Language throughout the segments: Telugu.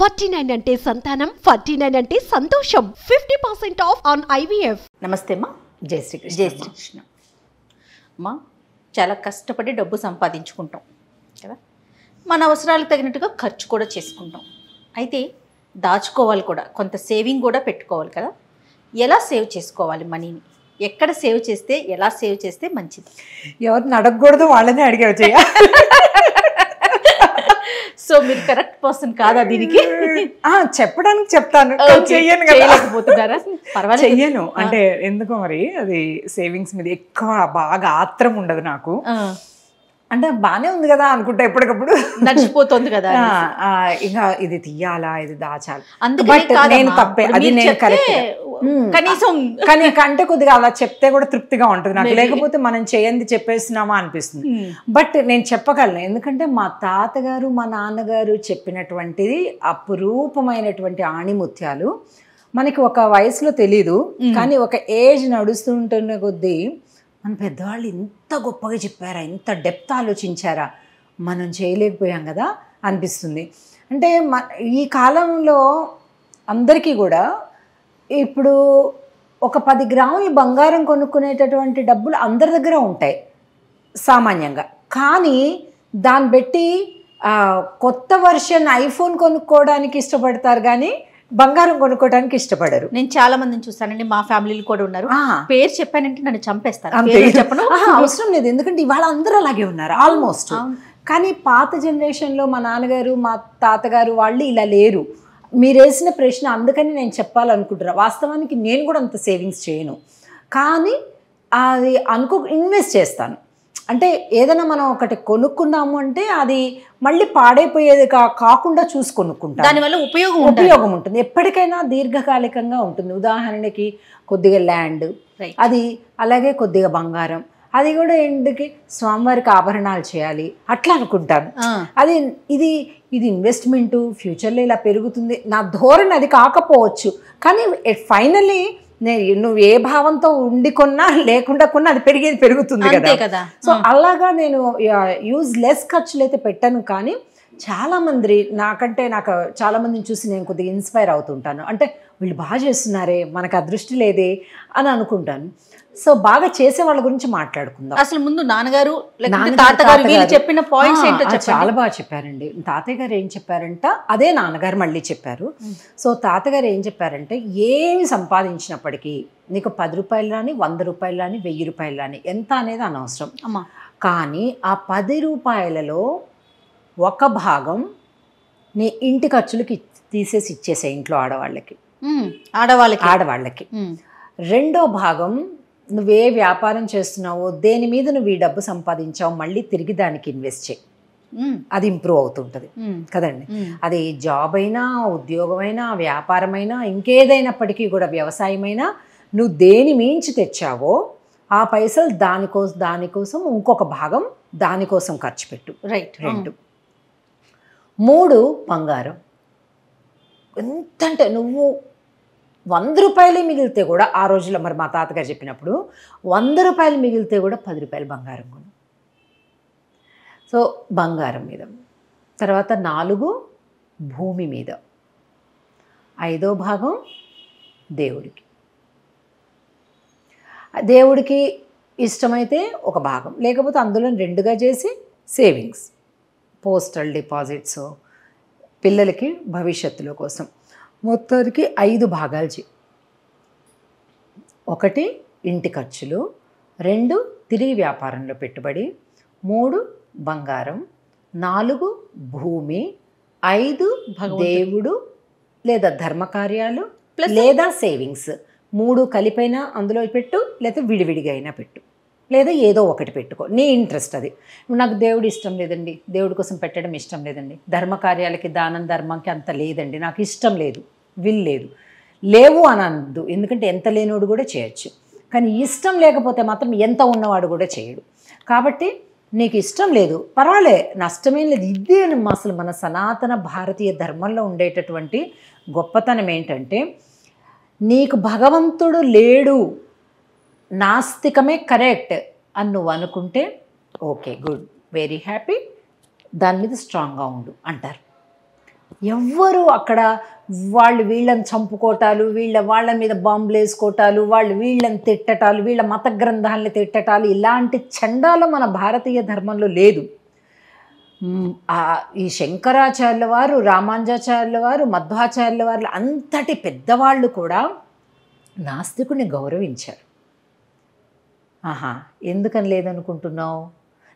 ఫార్టీ నైన్ అంటే సంతానం ఫార్టీ నైన్ అంటే సంతోషం fifty percent of on IVF నమస్తే అమ్మా జై శ్రీ జై శ్రీకృష్ణ అమ్మా చాలా కష్టపడి డబ్బు సంపాదించుకుంటాం కదా మన అవసరాలకు తగినట్టుగా ఖర్చు కూడా చేసుకుంటాం అయితే దాచుకోవాలి కూడా కొంత సేవింగ్ కూడా పెట్టుకోవాలి కదా ఎలా సేవ్ చేసుకోవాలి మనీని ఎక్కడ సేవ్ చేస్తే ఎలా సేవ్ చేస్తే మంచిది ఎవరిని అడగకూడదు వాళ్ళనే అడిగే చేయాలి సో మీరు కరెక్ట్ పర్సన్ కాదా దీనికి చెప్పడానికి చెప్తాను చెయ్యను అంటే ఎందుకో మరి అది సేవింగ్స్ మీద ఎక్కువ బాగా ఆత్రం ఉండదు నాకు అంటే బాగానే ఉంది కదా అనుకుంటా ఎప్పటికప్పుడు నడిచిపోతుంది కదా ఇంకా ఇది తీయాలా ఇది దాచాలి నేను తప్పే అది నేను కరెక్ట్ కనీసం కానీ కంటే కొద్దిగా అలా చెప్తే కూడా తృప్తిగా ఉంటుంది నాకు లేకపోతే మనం చేయంది చెప్పేస్తున్నామా అనిపిస్తుంది బట్ నేను చెప్పగలను ఎందుకంటే మా తాతగారు మా నాన్నగారు చెప్పినటువంటిది అపురూపమైనటువంటి ఆణిముత్యాలు మనకి ఒక వయసులో తెలీదు కానీ ఒక ఏజ్ నడుస్తుంటున్న కొద్దీ మన పెద్దవాళ్ళు ఇంత గొప్పగా చెప్పారా ఇంత డెప్త్ ఆలోచించారా మనం చేయలేకపోయాం కదా అనిపిస్తుంది అంటే మ ఈ కాలంలో అందరికీ కూడా ఇప్పుడు ఒక పది గ్రాములు బంగారం కొనుక్కునేటటువంటి డబ్బులు అందరి దగ్గర ఉంటాయి సామాన్యంగా కానీ దాన్ని బట్టి కొత్త వర్షన్ ఐఫోన్ కొనుక్కోవడానికి ఇష్టపడతారు కానీ బంగారం కొనుక్కోవడానికి ఇష్టపడరు నేను చాలా మందిని చూస్తానండి మా ఫ్యామిలీలు కూడా ఉన్నారు పేరు చెప్పానంటే నన్ను చంపేస్తాను చెప్పను అవసరం లేదు ఎందుకంటే ఇవాళ అందరూ అలాగే ఉన్నారు ఆల్మోస్ట్ కానీ పాత జనరేషన్లో మా నాన్నగారు మా తాతగారు వాళ్ళు ఇలా లేరు మీరేసిన ప్రశ్న అందుకని నేను చెప్పాలనుకుంటున్నా వాస్తవానికి నేను కూడా అంత సేవింగ్స్ చేయను కానీ అది అనుకో ఇన్వెస్ట్ చేస్తాను అంటే ఏదైనా మనం ఒకటి కొనుక్కున్నాము అంటే అది మళ్ళీ పాడైపోయేది కాకుండా చూసి కొనుక్కుంటాం దానివల్ల ఉపయోగం ఉపయోగం ఉంటుంది ఎప్పటికైనా దీర్ఘకాలికంగా ఉంటుంది ఉదాహరణకి కొద్దిగా ల్యాండ్ అది అలాగే కొద్దిగా బంగారం అది కూడా ఎందుకు స్వామివారికి ఆభరణాలు చేయాలి అట్లా అనుకుంటాను అది ఇది ఇది ఇన్వెస్ట్మెంట్ ఫ్యూచర్లో ఇలా పెరుగుతుంది నా ధోరణి అది కాకపోవచ్చు కానీ ఫైనల్లీ నేను నువ్వు ఏ భావంతో ఉండి కొన్నా లేకుండా కొన్నా అది పెరిగేది పెరుగుతుంది కదా సో అలాగా నేను యూజ్ లెస్ ఖర్చులు అయితే పెట్టాను కానీ చాలా మంది నాకంటే నాకు చాలా మందిని చూసి నేను కొద్దిగా ఇన్స్పైర్ అవుతుంటాను అంటే వీళ్ళు బాగా చేస్తున్నారే మనకు అదృష్టి లేదే అని అనుకుంటాను సో బాగా చేసే వాళ్ళ గురించి మాట్లాడుకుందాం అసలు ముందు నాన్నగారు తాతగారు చెప్పిన పాయింట్స్ ఏంటో చాలా బాగా చెప్పారండి తాతయ్య గారు ఏం చెప్పారంట అదే నాన్నగారు మళ్ళీ చెప్పారు సో తాతగారు ఏం చెప్పారంటే ఏమి సంపాదించినప్పటికీ నీకు పది రూపాయలు రాని వంద రూపాయలు రాని వెయ్యి రూపాయలు రాని ఎంత అనేది అనవసరం కానీ ఆ పది రూపాయలలో ఒక భాగం నీ ఇంటి ఖర్చులకి తీసేసి ఇచ్చేసే ఇంట్లో ఆడవాళ్ళకి ఆడవాళ్ళకి ఆడవాళ్ళకి రెండో భాగం నువ్వే వ్యాపారం చేస్తున్నావో దేని మీద నువ్వు ఈ డబ్బు సంపాదించావు మళ్ళీ తిరిగి దానికి ఇన్వెస్ట్ చేయి అది ఇంప్రూవ్ అవుతుంటుంది కదండి అది జాబ్ అయినా ఉద్యోగమైనా వ్యాపారమైనా ఇంకేదైనప్పటికీ కూడా వ్యవసాయమైనా నువ్వు దేని మించి తెచ్చావో ఆ పైసలు దానికోసం దానికోసం ఇంకొక భాగం దానికోసం ఖర్చు పెట్టు రైట్ రెండు మూడు బంగారం ఎంత అంటే నువ్వు వంద రూపాయలే మిగిలితే కూడా ఆ రోజుల్లో మరి మా తాతగారు చెప్పినప్పుడు వంద రూపాయలు మిగిలితే కూడా పది రూపాయలు బంగారం కొను సో బంగారం మీద తర్వాత నాలుగు భూమి మీద ఐదో భాగం దేవుడికి దేవుడికి ఇష్టమైతే ఒక భాగం లేకపోతే అందులో రెండుగా చేసి సేవింగ్స్ పోస్టల్ డిపాజిట్స్ పిల్లలకి భవిష్యత్తులో కోసం మొత్తానికి ఐదు భాగాలు ఒకటి ఇంటి ఖర్చులు రెండు తిరిగి వ్యాపారంలో పెట్టుబడి మూడు బంగారం నాలుగు భూమి ఐదు దేవుడు లేదా ధర్మకార్యాలు లేదా సేవింగ్స్ మూడు కలిపైనా అందులో పెట్టు లేదా విడివిడిగా అయినా పెట్టు లేదా ఏదో ఒకటి పెట్టుకో నీ ఇంట్రెస్ట్ అది నాకు దేవుడు ఇష్టం లేదండి దేవుడి కోసం పెట్టడం ఇష్టం లేదండి ధర్మకార్యాలకి దానం ధర్మంకి అంత లేదండి నాకు ఇష్టం లేదు విల్ లేదు లేవు అని అందు ఎందుకంటే ఎంత లేనివాడు కూడా చేయొచ్చు కానీ ఇష్టం లేకపోతే మాత్రం ఎంత ఉన్నవాడు కూడా చేయడు కాబట్టి నీకు ఇష్టం లేదు పర్వాలే నష్టమేం లేదు ఇదే అసలు మన సనాతన భారతీయ ధర్మంలో ఉండేటటువంటి గొప్పతనం ఏంటంటే నీకు భగవంతుడు లేడు నాస్తికమే కరెక్ట్ అని నువ్వు అనుకుంటే ఓకే గుడ్ వెరీ హ్యాపీ దాని మీద స్ట్రాంగ్గా ఉండు అంటారు ఎవ్వరూ అక్కడ వాళ్ళు వీళ్ళని చంపుకోటాలు వీళ్ళ వాళ్ళ మీద బాంబులు వేసుకోటాలు వాళ్ళు వీళ్ళని తిట్టటాలు వీళ్ళ మత గ్రంథాలని తిట్టటాలు ఇలాంటి చండాలు మన భారతీయ ధర్మంలో లేదు ఈ శంకరాచార్యుల వారు రామాంజాచార్యుల వారు మధ్వాచార్యుల వారు అంతటి పెద్దవాళ్ళు కూడా నాస్తికుని గౌరవించారు ఆహా ఎందుకని లేదనుకుంటున్నావు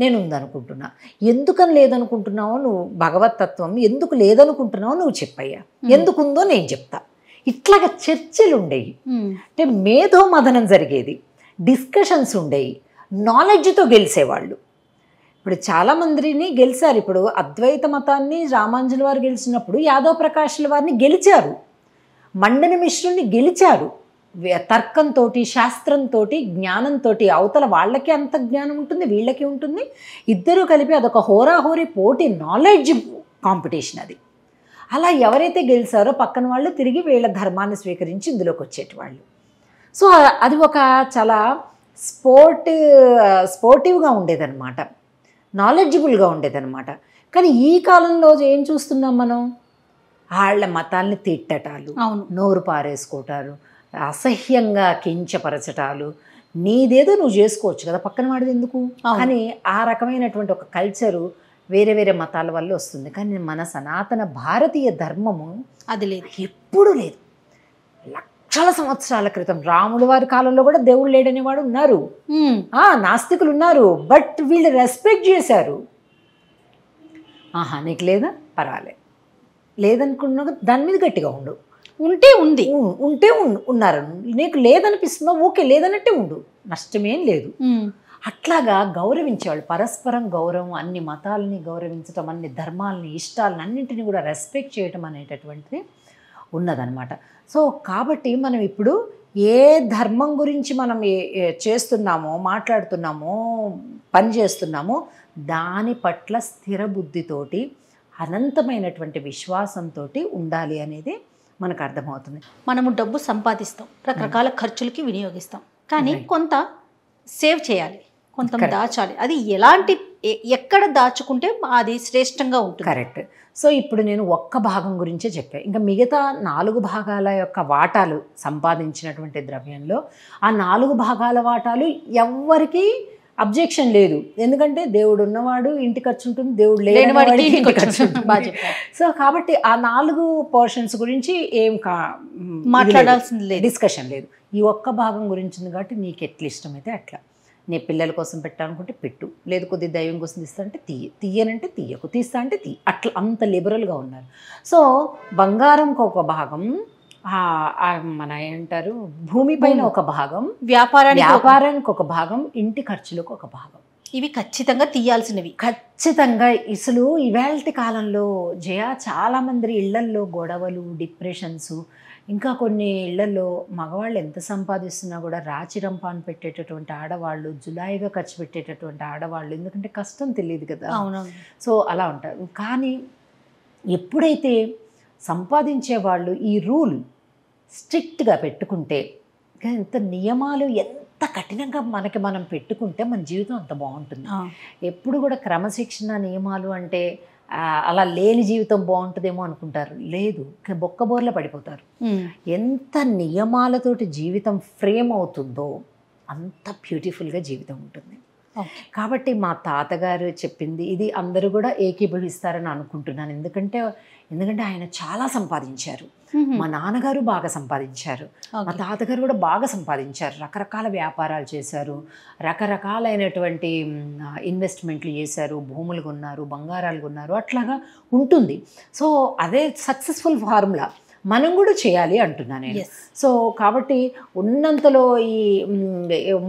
నేను ఉందనుకుంటున్నా ఎందుకని లేదనుకుంటున్నావో నువ్వు భగవతత్వం ఎందుకు లేదనుకుంటున్నావు నువ్వు చెప్పయ్యా ఎందుకుందో నేను చెప్తా ఇట్లాగా చర్చలు ఉండేవి అంటే మేధో మదనం జరిగేది డిస్కషన్స్ ఉండేవి నాలెడ్జ్తో గెలిచేవాళ్ళు ఇప్పుడు చాలా మందిని గెలిచారు ఇప్పుడు అద్వైత మతాన్ని రామాంజుల వారు గెలిచినప్పుడు యాదవ ప్రకాశుల వారిని గెలిచారు మండన మిశ్రుని గెలిచారు తర్కంతో శాస్త్రంతో జ్ఞానంతో అవతల వాళ్ళకి అంత జ్ఞానం ఉంటుంది వీళ్ళకి ఉంటుంది ఇద్దరూ కలిపి అదొక హోరాహోరీ పోటీ నాలెడ్జ్ కాంపిటీషన్ అది అలా ఎవరైతే గెలిచారో పక్కన వాళ్ళు తిరిగి వీళ్ళ ధర్మాన్ని స్వీకరించి ఇందులోకి వచ్చేటి వాళ్ళు సో అది ఒక చాలా స్పోర్ట్ స్పోర్టివ్గా ఉండేదన్నమాట నాలెడ్జబుల్గా ఉండేదన్నమాట కానీ ఈ కాలంలో ఏం చూస్తున్నాం మనం వాళ్ళ మతాల్ని తిట్టటాలు అవును నోరు పారేసుకోటాలు అసహ్యంగా కించపరచటాలు నీదేదో నువ్వు చేసుకోవచ్చు కదా పక్కన వాడిది ఎందుకు అని ఆ రకమైనటువంటి ఒక కల్చరు వేరే వేరే మతాల వల్ల వస్తుంది కానీ మన సనాతన భారతీయ ధర్మము అది లేదు ఎప్పుడూ లేదు లక్షల సంవత్సరాల క్రితం రాముడు వారి కాలంలో కూడా దేవుడు లేడనేవాడు ఉన్నారు ఆ నాస్తికులు ఉన్నారు బట్ వీళ్ళు రెస్పెక్ట్ చేశారు ఆహా నీకు లేదా పర్వాలేదు లేదనుకున్నా దాని మీద గట్టిగా ఉండు ఉంటే ఉంది ఉంటే ఉన్నారు నీకు లేదనిపిస్తుందో ఓకే లేదన్నట్టే ఉండు నష్టమేం లేదు అట్లాగా గౌరవించేవాళ్ళు పరస్పరం గౌరవం అన్ని మతాలని గౌరవించటం అన్ని ధర్మాలని ఇష్టాలని అన్నింటినీ కూడా రెస్పెక్ట్ చేయటం అనేటటువంటిది ఉన్నదనమాట సో కాబట్టి మనం ఇప్పుడు ఏ ధర్మం గురించి మనం చేస్తున్నామో మాట్లాడుతున్నామో పని చేస్తున్నామో దాని పట్ల స్థిర బుద్ధితోటి అనంతమైనటువంటి విశ్వాసంతో ఉండాలి అనేది మనకు అర్థమవుతుంది మనము డబ్బు సంపాదిస్తాం రకరకాల hmm. ఖర్చులకి వినియోగిస్తాం కానీ కొంత సేవ్ చేయాలి కొంత దాచాలి అది ఎలాంటి ఎక్కడ దాచుకుంటే అది శ్రేష్టంగా ఉంటుంది కరెక్ట్ సో ఇప్పుడు నేను ఒక్క భాగం గురించే చెప్పాను ఇంకా మిగతా నాలుగు భాగాల యొక్క వాటాలు సంపాదించినటువంటి ద్రవ్యంలో ఆ నాలుగు భాగాల వాటాలు ఎవరికీ అబ్జెక్షన్ లేదు ఎందుకంటే దేవుడు ఉన్నవాడు ఇంటి ఖర్చు ఉంటుంది దేవుడు లేనివాడికి ఇంటి ఖర్చు సో కాబట్టి ఆ నాలుగు పోర్షన్స్ గురించి ఏం కా మాట్లాడాల్సింది లేదు డిస్కషన్ లేదు ఈ ఒక్క భాగం గురించి కాబట్టి నీకు ఎట్లా ఇష్టమైతే అట్లా నీ పిల్లల కోసం పెట్టాలనుకుంటే పెట్టు లేదు కొద్ది దైవం కోసం తీస్తా అంటే తీయ తీయనంటే తీయకు తీస్తా అంటే తీ అట్లా అంత లిబరల్గా ఉన్నారు సో బంగారంకి ఒక భాగం మన ఏంటారు భూమి పైన ఒక భాగం వ్యాపారానికి వ్యాపారానికి ఒక భాగం ఇంటి ఖర్చులకు ఒక భాగం ఇవి ఖచ్చితంగా తీయాల్సినవి ఖచ్చితంగా ఇసులు ఇవాళ కాలంలో జయ చాలామంది ఇళ్లల్లో గొడవలు డిప్రెషన్స్ ఇంకా కొన్ని ఇళ్లలో మగవాళ్ళు ఎంత సంపాదిస్తున్నా కూడా రాచిరంపాన్ పెట్టేటటువంటి ఆడవాళ్ళు జులాయిగా ఖర్చు పెట్టేటటువంటి ఆడవాళ్ళు ఎందుకంటే కష్టం తెలియదు కదా అవును సో అలా ఉంటారు కానీ ఎప్పుడైతే సంపాదించే వాళ్ళు ఈ రూల్ స్ట్రిక్ట్గా పెట్టుకుంటే ఎంత నియమాలు ఎంత కఠినంగా మనకి మనం పెట్టుకుంటే మన జీవితం అంత బాగుంటుంది ఎప్పుడు కూడా క్రమశిక్షణ నియమాలు అంటే అలా లేని జీవితం బాగుంటుందేమో అనుకుంటారు లేదు బొక్క బోర్లో పడిపోతారు ఎంత నియమాలతోటి జీవితం ఫ్రేమ్ అవుతుందో అంత బ్యూటిఫుల్గా జీవితం ఉంటుంది కాబట్టి మా తాతగారు చెప్పింది ఇది అందరూ కూడా ఏకీభవిస్తారని అనుకుంటున్నాను ఎందుకంటే ఎందుకంటే ఆయన చాలా సంపాదించారు మా నాన్నగారు బాగా సంపాదించారు మా తాతగారు కూడా బాగా సంపాదించారు రకరకాల వ్యాపారాలు చేశారు రకరకాలైనటువంటి ఇన్వెస్ట్మెంట్లు చేశారు భూములు కొన్నారు బంగారాలు కొన్నారు అట్లాగా ఉంటుంది సో అదే సక్సెస్ఫుల్ ఫార్ములా మనం కూడా చేయాలి అంటున్నా నేను సో కాబట్టి ఉన్నంతలో ఈ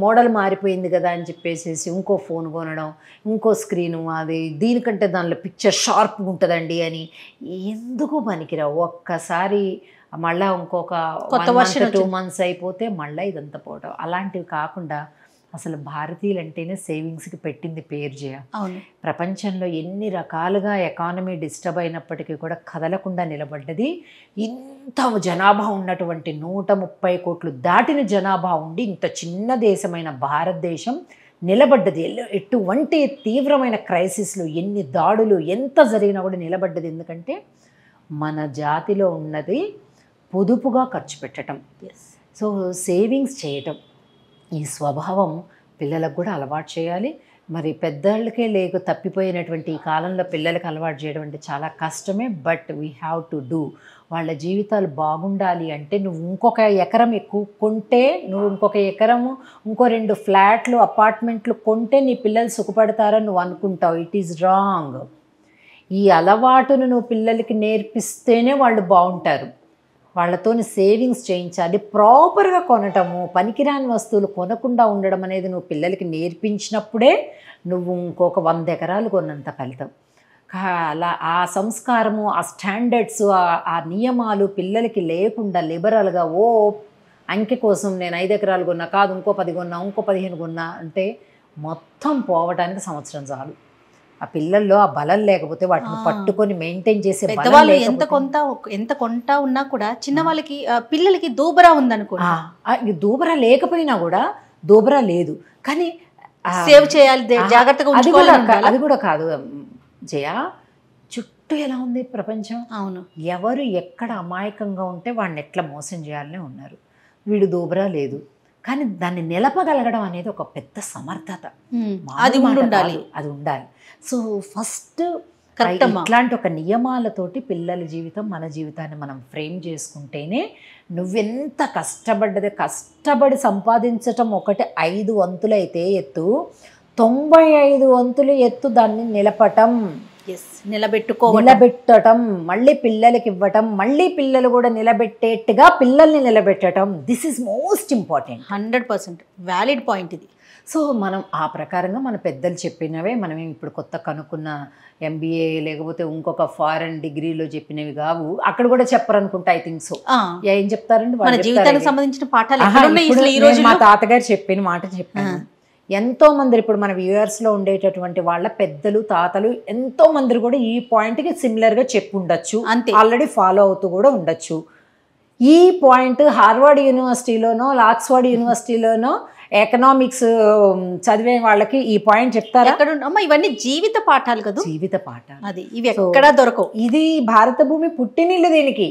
మోడల్ మారిపోయింది కదా అని చెప్పేసి ఇంకో ఫోన్ కొనడం ఇంకో స్క్రీను అది దీనికంటే దానిలో పిక్చర్ షార్ప్గా ఉంటుందండి అని ఎందుకు పనికిరావు ఒక్కసారి మళ్ళీ ఇంకొక కొత్త వర్షం టూ మంత్స్ అయిపోతే మళ్ళీ ఇదంతా పోవడం అలాంటివి కాకుండా అసలు భారతీయులు అంటేనే సేవింగ్స్కి పెట్టింది పేరు చేయ ప్రపంచంలో ఎన్ని రకాలుగా ఎకానమీ డిస్టర్బ్ అయినప్పటికీ కూడా కదలకుండా నిలబడ్డది ఇంత జనాభా ఉన్నటువంటి నూట ముప్పై కోట్లు దాటిన జనాభా ఉండి ఇంత చిన్న దేశమైన భారతదేశం నిలబడ్డది ఎటువంటి తీవ్రమైన క్రైసిస్లు ఎన్ని దాడులు ఎంత జరిగినా కూడా నిలబడ్డది ఎందుకంటే మన జాతిలో ఉన్నది పొదుపుగా ఖర్చు పెట్టడం సో సేవింగ్స్ చేయటం ఈ స్వభావం పిల్లలకు కూడా అలవాటు చేయాలి మరి పెద్దవాళ్ళకే లేక తప్పిపోయినటువంటి ఈ కాలంలో పిల్లలకు అలవాటు చేయడం అంటే చాలా కష్టమే but we have to do వాళ్ళ జీవితాలు బాగుండాలి అంటే నువ్వు ఇంకొక ఎకరం ఎక్కువ కొంటే నువ్వు ఇంకొక ఎకరము ఇంకో రెండు ఫ్లాట్లు అపార్ట్మెంట్లు కొంటే నీ పిల్లలు సుఖపడతారని నువ్వు అనుకుంటావు ఇట్ ఈజ్ రాంగ్ ఈ అలవాటును నువ్వు పిల్లలకి నేర్పిస్తేనే వాళ్ళు బాగుంటారు వాళ్ళతో సేవింగ్స్ చేయించాలి ప్రాపర్గా కొనటము పనికిరాని వస్తువులు కొనకుండా ఉండడం అనేది నువ్వు పిల్లలకి నేర్పించినప్పుడే నువ్వు ఇంకొక వంద ఎకరాలు కొన్నంత ఫలితం అలా ఆ సంస్కారము ఆ స్టాండర్డ్స్ ఆ నియమాలు పిల్లలకి లేకుండా లిబరల్గా ఓ అంకె కోసం నేను ఐదు ఎకరాలు కొన్నా కాదు ఇంకో పది కొన్నా ఇంకో పదిహేను కొన్నా అంటే మొత్తం పోవటానికి సంవత్సరం చాలు ఆ పిల్లల్లో ఆ బలం లేకపోతే వాటిని పట్టుకొని మెయింటైన్ చేసే పెద్దవాళ్ళు ఎంత కొంత ఎంత కొంట ఉన్నా కూడా చిన్న వాళ్ళకి పిల్లలకి దూబరా ఉందనుకో దూబరా లేకపోయినా కూడా దూబరా లేదు కానీ సేవ్ చేయాలి జాగ్రత్తగా అది కూడా కాదు జయ చుట్టూ ఎలా ఉంది ప్రపంచం అవును ఎవరు ఎక్కడ అమాయకంగా ఉంటే వాడిని ఎట్లా మోసం చేయాలనే ఉన్నారు వీడు దూబరా లేదు కానీ దాన్ని నిలపగలగడం అనేది ఒక పెద్ద సమర్థత అది ఉండాలి అది ఉండాలి సో ఫస్ట్ ఇట్లాంటి ఒక నియమాలతోటి పిల్లల జీవితం మన జీవితాన్ని మనం ఫ్రేమ్ చేసుకుంటేనే నువ్వెంత కష్టపడ్డది కష్టపడి సంపాదించటం ఒకటి ఐదు వంతులైతే ఎత్తు తొంభై ఐదు వంతులు ఎత్తు దాన్ని నిలపటం నిలబెట్టుకో నిలబెట్టడం మళ్ళీ పిల్లలకి ఇవ్వటం మళ్ళీ పిల్లలు కూడా నిలబెట్టేట్టుగా పిల్లల్ని నిలబెట్టడం this is most important hundred percent valid point ఇది సో మనం ఆ ప్రకారంగా మన పెద్దలు చెప్పినవే మనం ఇప్పుడు కొత్త కనుక్కున్న ఎంబీఏ లేకపోతే ఇంకొక ఫారెన్ డిగ్రీలో చెప్పినవి కావు అక్కడ కూడా చెప్పరనుకుంటా ఐ థింక్ సో ఏం చెప్తారండి మన జీవితానికి సంబంధించిన పాఠాలు మా తాతగారు చెప్పిన మాట చెప్పాను ఎంతోమంది ఇప్పుడు మన వ్యూయర్స్లో ఉండేటటువంటి వాళ్ళ పెద్దలు తాతలు ఎంతో మంది కూడా ఈ పాయింట్కి సిమిలర్గా ఉండొచ్చు అంతే ఆల్రెడీ ఫాలో అవుతూ కూడా ఉండొచ్చు ఈ పాయింట్ హార్వర్డ్ యూనివర్సిటీలోనో లాక్స్వర్డ్ యూనివర్సిటీలోనో ఎకనామిక్స్ um, చదివే వాళ్ళకి ఈ పాయింట్ చెప్తారా అక్కడ అమ్మ ఇవన్నీ జీవిత పాఠాలు కదా జీవిత పాఠాలు అది ఇవి ఎక్కడ దొరకవు ఇది భారత భూమి పుట్టినిల్లు దీనికి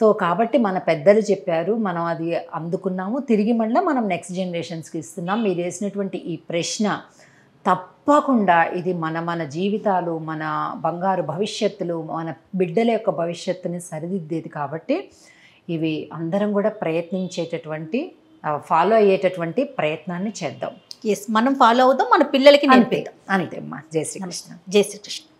సో కాబట్టి మన పెద్దలు చెప్పారు మనం అది అందుకున్నాము తిరిగి మళ్ళీ మనం నెక్స్ట్ జనరేషన్స్కి ఇస్తున్నాం మీరు వేసినటువంటి ఈ ప్రశ్న తప్పకుండా ఇది మన మన జీవితాలు మన బంగారు భవిష్యత్తులు మన బిడ్డల యొక్క భవిష్యత్తుని సరిదిద్దేది కాబట్టి ఇవి అందరం కూడా ప్రయత్నించేటటువంటి ఫాలో అయ్యేటటువంటి ప్రయత్నాన్ని చేద్దాం ఎస్ మనం ఫాలో అవుదాం మన పిల్లలకి నేర్పిద్దాం అంతే అమ్మా జై శ్రీకృష్ణ జై శ్రీకృష్ణ